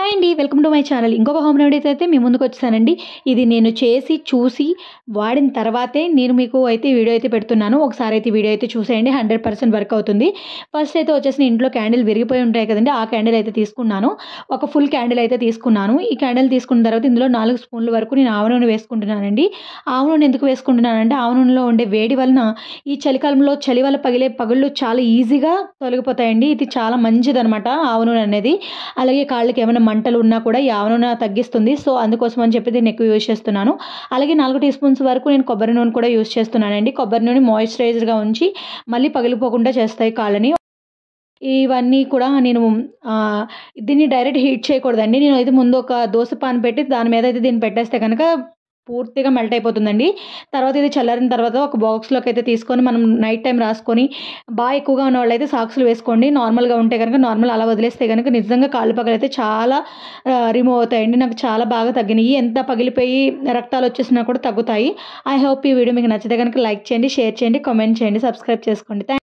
hi అండి welcome to my channel ఇంకొక home remedies అయితే మీ ముందుకు వచ్చేసానండి ఇది నేను చేసి చూసి వాడిన తర్వాతే నేను మీకు అయితే వీడియో అయితే పెడుతున్నాను ఒకసారి అయితే వీడియో అయితే చూసేయండి హండ్రెడ్ పర్సెంట్ వర్క్ అవుతుంది ఫస్ట్ అయితే వచ్చేసి ఇంట్లో క్యాండిల్ విరిగిపోయి ఉంటాయి కదండి ఆ క్యాండిల్ అయితే తీసుకున్నాను ఒక ఫుల్ క్యాండిల్ అయితే తీసుకున్నాను ఈ క్యాండిల్ తీసుకున్న తర్వాత ఇందులో నాలుగు స్పూన్ల వరకు నేను ఆవ నూనె వేసుకుంటున్నానండి ఆవ నూనె ఎందుకు వేసుకుంటున్నానంటే ఆవ నూనెలో ఉండే వేడి వలన ఈ చలికాలంలో చలి వల్ల పగిలే పగుళ్ళు చాలా ఈజీగా తొలగిపోతాయండి ఇది చాలా మంచిదనమాట ఆవ నూనె అనేది అలాగే కాళ్ళకి ఏమైనా మంటలు ఉన్నా కూడా యావనూన తగ్గిస్తుంది సో అందుకోసం అని చెప్పి దీన్ని ఎక్కువ యూజ్ చేస్తున్నాను అలాగే నాలుగు టీ స్పూన్స్ వరకు నేను కొబ్బరి నూనె కూడా యూజ్ చేస్తున్నానండి కొబ్బరి నూనె మాయిశ్చరైజర్గా ఉంచి మళ్ళీ పగిలిపోకుండా చేస్తాయి కాళ్ళని ఇవన్నీ కూడా నేను దీన్ని డైరెక్ట్ హీట్ చేయకూడదండి నేను అయితే ముందు ఒక దోశ పాన్ పెట్టి దాని మీద అయితే దీన్ని పెట్టేస్తే కనుక పూర్తిగా మెల్ట్ అయిపోతుందండి తర్వాత ఇది చల్లారిన తర్వాత ఒక బాక్స్లోకి అయితే తీసుకొని మనం నైట్ టైం రాసుకొని బాగా ఎక్కువగా ఉన్న వాళ్ళైతే సాక్స్లు వేసుకోండి నార్మల్గా ఉంటే కనుక నార్మల్ అలా వదిలేస్తే కనుక నిజంగా కాళ్ళు పగలైతే అయితే చాలా రిమూవ్ అవుతాయండి నాకు చాలా బాగా తగ్గినాయి ఎంత పగిలిపోయి రక్తాలు వచ్చేసినా కూడా తగ్గుతాయి ఐ హోప్ ఈ వీడియో మీకు నచ్చితే కనుక లైక్ చేయండి షేర్ చేయండి కామెంట్ చేయండి సబ్స్క్రైబ్ చేసుకోండి